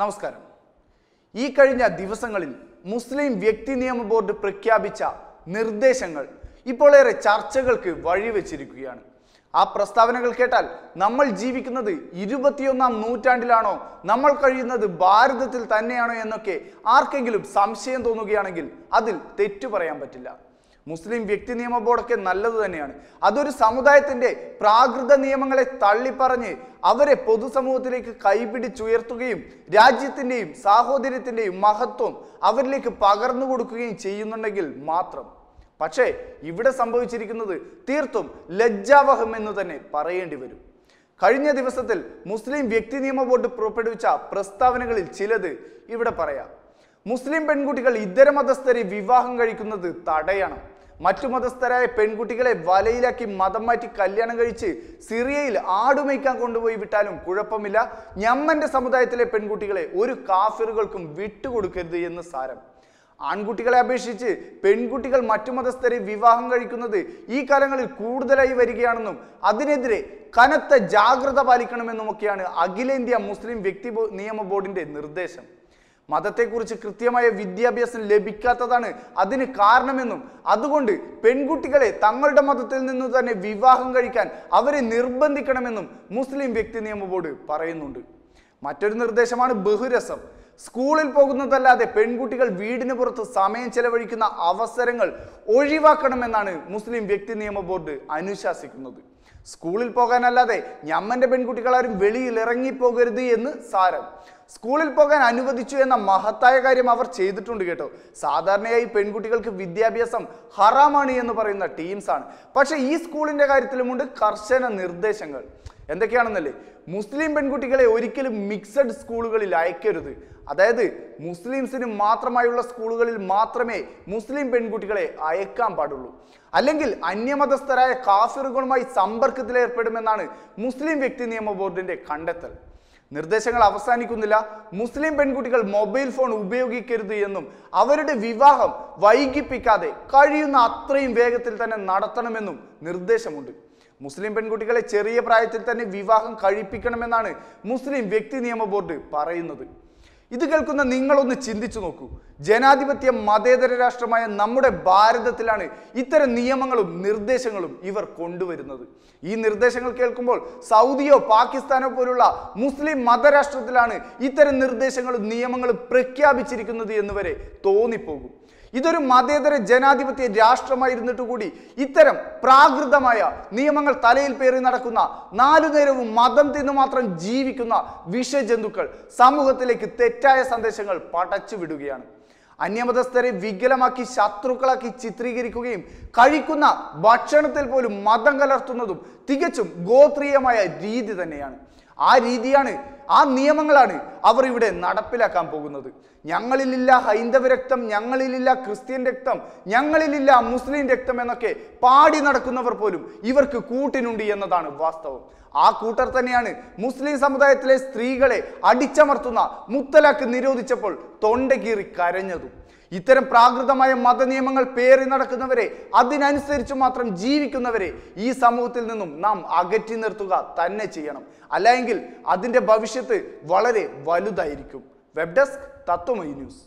നമസ്കാരം ഈ കഴിഞ്ഞ ദിവസങ്ങളിൽ മുസ്ലിം വ്യക്തി നിയമ ബോർഡ് പ്രഖ്യാപിച്ച നിർദ്ദേശങ്ങൾ ഇപ്പോൾ ഏറെ ചർച്ചകൾക്ക് വഴിവെച്ചിരിക്കുകയാണ് ആ പ്രസ്താവനകൾ കേട്ടാൽ നമ്മൾ ജീവിക്കുന്നത് ഇരുപത്തിയൊന്നാം നൂറ്റാണ്ടിലാണോ നമ്മൾ കഴിയുന്നത് ഭാരതത്തിൽ തന്നെയാണോ എന്നൊക്കെ ആർക്കെങ്കിലും സംശയം തോന്നുകയാണെങ്കിൽ അതിൽ തെറ്റു പറയാൻ പറ്റില്ല മുസ്ലിം വ്യക്തി നിയമ ബോർഡൊക്കെ നല്ലത് തന്നെയാണ് അതൊരു സമുദായത്തിൻ്റെ പ്രാകൃത നിയമങ്ങളെ തള്ളിപ്പറഞ്ഞ് അവരെ പൊതുസമൂഹത്തിലേക്ക് കൈപിടിച്ചുയർത്തുകയും രാജ്യത്തിൻ്റെയും സാഹോദര്യത്തിൻ്റെയും മഹത്വം അവരിലേക്ക് പകർന്നു കൊടുക്കുകയും ചെയ്യുന്നുണ്ടെങ്കിൽ മാത്രം പക്ഷേ ഇവിടെ സംഭവിച്ചിരിക്കുന്നത് തീർത്തും ലജ്ജാവഹം എന്ന് തന്നെ പറയേണ്ടി വരും കഴിഞ്ഞ ദിവസത്തിൽ മുസ്ലിം വ്യക്തി നിയമ ബോർഡ് പുറപ്പെടുവിച്ച പ്രസ്താവനകളിൽ ചിലത് ഇവിടെ പറയാം മുസ്ലിം പെൺകുട്ടികൾ ഇതര മതസ്ഥരെ വിവാഹം കഴിക്കുന്നത് തടയണം മറ്റു മതസ്ഥരായ പെൺകുട്ടികളെ വലയിലാക്കി മതം മാറ്റി കല്യാണം കഴിച്ച് സിറിയയിൽ ആടുമേക്കാൻ കൊണ്ടുപോയി വിട്ടാലും കുഴപ്പമില്ല ഞമ്മന്റെ സമുദായത്തിലെ പെൺകുട്ടികളെ ഒരു കാഫിറുകൾക്കും വിട്ടുകൊടുക്കരുത് എന്ന് സാരം ആൺകുട്ടികളെ അപേക്ഷിച്ച് പെൺകുട്ടികൾ മറ്റു മതസ്ഥരെ വിവാഹം കഴിക്കുന്നത് ഈ കാലങ്ങളിൽ കൂടുതലായി വരികയാണെന്നും അതിനെതിരെ കനത്ത ജാഗ്രത പാലിക്കണമെന്നുമൊക്കെയാണ് അഖിലേന്ത്യാ മുസ്ലിം വ്യക്തി നിയമ ബോർഡിന്റെ നിർദ്ദേശം മതത്തെക്കുറിച്ച് കൃത്യമായ വിദ്യാഭ്യാസം ലഭിക്കാത്തതാണ് അതിന് കാരണമെന്നും അതുകൊണ്ട് പെൺകുട്ടികളെ തങ്ങളുടെ മതത്തിൽ നിന്ന് തന്നെ വിവാഹം കഴിക്കാൻ അവരെ നിർബന്ധിക്കണമെന്നും മുസ്ലിം വ്യക്തി നിയമ ബോർഡ് പറയുന്നുണ്ട് മറ്റൊരു നിർദ്ദേശമാണ് ബഹുരസം സ്കൂളിൽ പോകുന്നതല്ലാതെ പെൺകുട്ടികൾ വീടിന് പുറത്ത് സമയം ചെലവഴിക്കുന്ന അവസരങ്ങൾ ഒഴിവാക്കണമെന്നാണ് മുസ്ലിം വ്യക്തി നിയമ ബോർഡ് അനുശാസിക്കുന്നത് സ്കൂളിൽ പോകാനല്ലാതെ ഞമ്മൻ്റെ പെൺകുട്ടികളാരും വെളിയിൽ ഇറങ്ങിപ്പോകരുത് എന്ന് സാരം സ്കൂളിൽ പോകാൻ അനുവദിച്ചു എന്ന മഹത്തായ കാര്യം അവർ ചെയ്തിട്ടുണ്ട് കേട്ടോ സാധാരണയായി പെൺകുട്ടികൾക്ക് വിദ്യാഭ്യാസം ഹറാമാണ് എന്ന് പറയുന്ന ടീംസ് ആണ് പക്ഷെ ഈ സ്കൂളിന്റെ കാര്യത്തിലുമുണ്ട് കർശന നിർദ്ദേശങ്ങൾ എന്തൊക്കെയാണെന്നല്ലേ മുസ്ലിം പെൺകുട്ടികളെ ഒരിക്കലും മിക്സഡ് സ്കൂളുകളിൽ അയക്കരുത് അതായത് മുസ്ലിംസിന് മാത്രമായുള്ള സ്കൂളുകളിൽ മാത്രമേ മുസ്ലിം പെൺകുട്ടികളെ അയക്കാൻ പാടുള്ളൂ അല്ലെങ്കിൽ അന്യമതസ്ഥരായ കാഫിറുകളുമായി സമ്പർക്കത്തിലേർപ്പെടുമെന്നാണ് മുസ്ലിം വ്യക്തി നിയമ ബോർഡിന്റെ കണ്ടെത്തൽ നിർദ്ദേശങ്ങൾ അവസാനിക്കുന്നില്ല മുസ്ലിം പെൺകുട്ടികൾ മൊബൈൽ ഫോൺ ഉപയോഗിക്കരുത് എന്നും അവരുടെ വിവാഹം വൈകിപ്പിക്കാതെ കഴിയുന്ന അത്രയും വേഗത്തിൽ തന്നെ നടത്തണമെന്നും നിർദ്ദേശമുണ്ട് മുസ്ലിം പെൺകുട്ടികളെ ചെറിയ പ്രായത്തിൽ തന്നെ വിവാഹം കഴിപ്പിക്കണമെന്നാണ് മുസ്ലിം വ്യക്തി നിയമ ബോർഡ് പറയുന്നത് ഇത് കേൾക്കുന്ന നിങ്ങളൊന്ന് ചിന്തിച്ചു നോക്കൂ ജനാധിപത്യ മതേതര രാഷ്ട്രമായ നമ്മുടെ ഭാരതത്തിലാണ് ഇത്തരം നിയമങ്ങളും നിർദ്ദേശങ്ങളും ഇവർ കൊണ്ടുവരുന്നത് ഈ നിർദ്ദേശങ്ങൾ കേൾക്കുമ്പോൾ സൗദിയോ പാകിസ്ഥാനോ പോലുള്ള മുസ്ലിം മതരാഷ്ട്രത്തിലാണ് ഇത്തരം നിർദ്ദേശങ്ങളും നിയമങ്ങളും പ്രഖ്യാപിച്ചിരിക്കുന്നത് എന്ന് വരെ തോന്നിപ്പോകും ഇതൊരു മതേതര ജനാധിപത്യ രാഷ്ട്രമായിരുന്നിട്ട് കൂടി ഇത്തരം പ്രാകൃതമായ നിയമങ്ങൾ തലയിൽ പേറി നടക്കുന്ന നാലു നേരവും മതം തിന്നു മാത്രം ജീവിക്കുന്ന വിഷജന്തുക്കൾ സമൂഹത്തിലേക്ക് തെറ്റായ സന്ദേശങ്ങൾ പടച്ചു വിടുകയാണ് അന്യമതസ്ഥരെ വികലമാക്കി ശത്രുക്കളാക്കി ചിത്രീകരിക്കുകയും കഴിക്കുന്ന ഭക്ഷണത്തിൽ പോലും മതം കലർത്തുന്നതും തികച്ചും ഗോത്രീയമായ രീതി തന്നെയാണ് ആ രീതിയാണ് ആ നിയമങ്ങളാണ് അവർ ഇവിടെ നടപ്പിലാക്കാൻ പോകുന്നത് ഞങ്ങളിലില്ല ഹൈന്ദവ രക്തം ഞങ്ങളിലില്ല ക്രിസ്ത്യൻ രക്തം ഞങ്ങളിലില്ല മുസ്ലിം രക്തം എന്നൊക്കെ പാടി നടക്കുന്നവർ പോലും ഇവർക്ക് കൂട്ടിനുണ്ട് എന്നതാണ് വാസ്തവം ആ കൂട്ടർ തന്നെയാണ് മുസ്ലിം സമുദായത്തിലെ സ്ത്രീകളെ അടിച്ചമർത്തുന്ന മുത്തലാക്ക് നിരോധിച്ചപ്പോൾ തൊണ്ടകീറി കരഞ്ഞതും ഇത്തരം പ്രാകൃതമായ മതനിയമങ്ങൾ പേറി നടക്കുന്നവരെ അതിനനുസരിച്ച് മാത്രം ജീവിക്കുന്നവരെ ഈ സമൂഹത്തിൽ നിന്നും നാം അകറ്റി നിർത്തുക തന്നെ ചെയ്യണം അല്ല അല്ലെങ്കിൽ അതിൻ്റെ ഭവിഷ്യത്ത് വളരെ വലുതായിരിക്കും വെബ് ഡെസ്ക് തത്വമൈ ന്യൂസ്